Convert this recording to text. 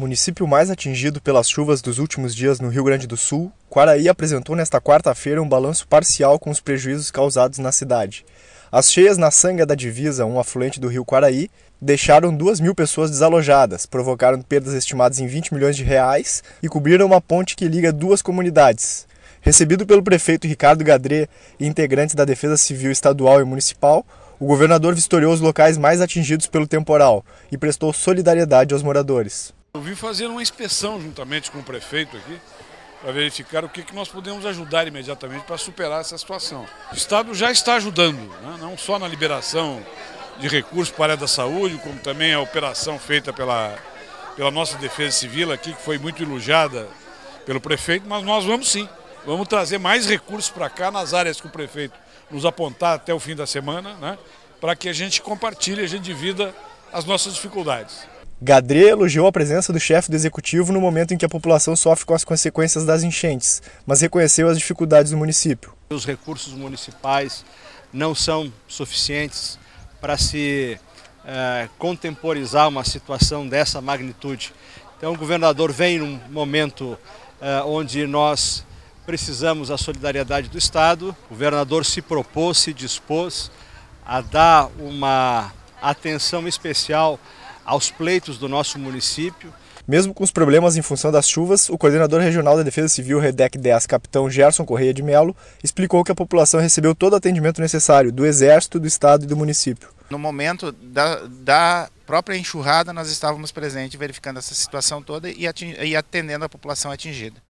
município mais atingido pelas chuvas dos últimos dias no Rio Grande do Sul, Quaraí apresentou nesta quarta-feira um balanço parcial com os prejuízos causados na cidade. As cheias na Sanga da Divisa, um afluente do rio Quaraí, deixaram 2 mil pessoas desalojadas, provocaram perdas estimadas em 20 milhões de reais e cobriram uma ponte que liga duas comunidades. Recebido pelo prefeito Ricardo Gadré e integrantes da Defesa Civil Estadual e Municipal, o governador vistoriou os locais mais atingidos pelo temporal e prestou solidariedade aos moradores. Eu vim fazer uma inspeção juntamente com o prefeito aqui, para verificar o que, que nós podemos ajudar imediatamente para superar essa situação. O Estado já está ajudando, né? não só na liberação de recursos para a área da saúde, como também a operação feita pela, pela nossa defesa civil aqui, que foi muito elogiada pelo prefeito, mas nós vamos sim, vamos trazer mais recursos para cá nas áreas que o prefeito nos apontar até o fim da semana, né? para que a gente compartilhe, a gente divida as nossas dificuldades. Gadret elogiou a presença do chefe do executivo no momento em que a população sofre com as consequências das enchentes, mas reconheceu as dificuldades do município. Os recursos municipais não são suficientes para se é, contemporizar uma situação dessa magnitude. Então, o governador vem num momento é, onde nós precisamos da solidariedade do Estado. O governador se propôs, se dispôs a dar uma atenção especial aos pleitos do nosso município. Mesmo com os problemas em função das chuvas, o coordenador regional da Defesa Civil Redec 10, capitão Gerson Correia de Melo, explicou que a população recebeu todo o atendimento necessário do Exército, do Estado e do município. No momento da, da própria enxurrada, nós estávamos presentes verificando essa situação toda e atendendo a população atingida.